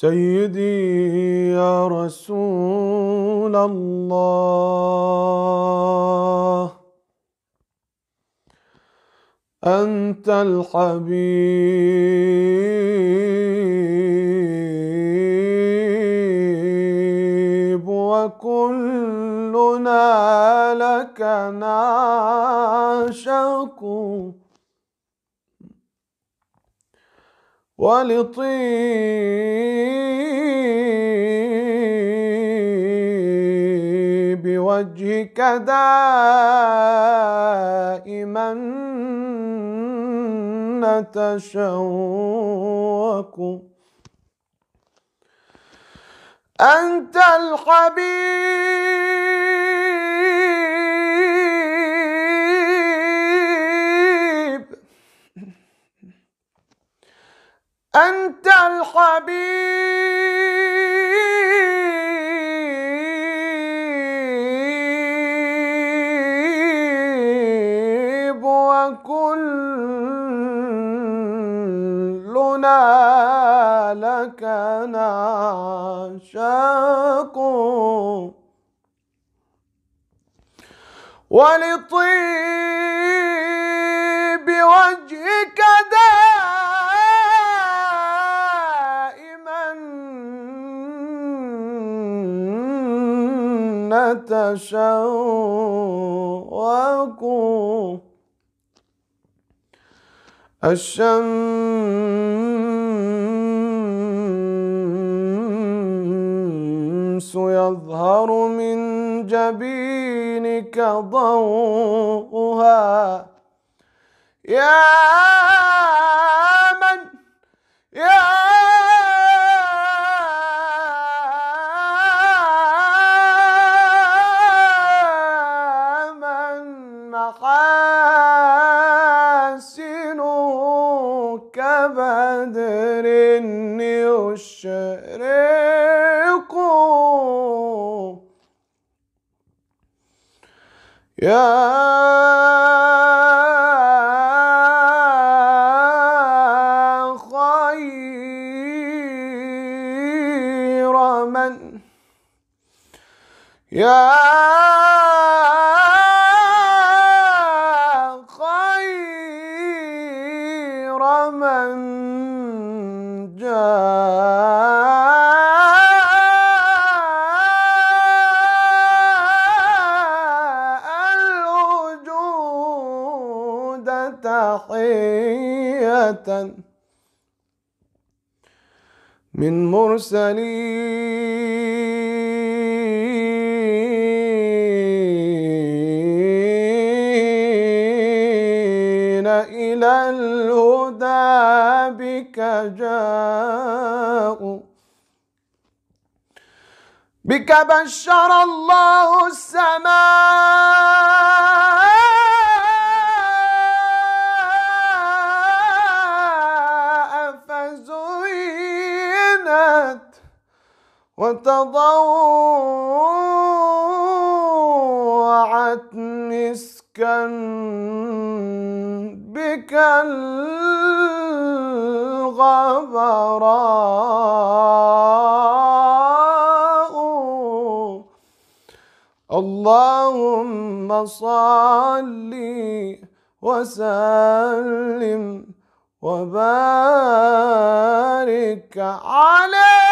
سيدي يا رسول الله أنت الحبيب وكلنا لك ناشق ولطيب وجهك دائما نتشوق أنت الحبيب أنت الحبيب وكلنا لك نعشاق ولطيب نتشوق الشمس يظهر من جبينك ضوءها يا كبدر يشرق يا خير من يا جاء الوجود تحية من مرسلين إلى جاءوا بك بشر الله السماء فزينت وتضوت نسكا بك الغبراء اللهم صل وسلم وبارك عليه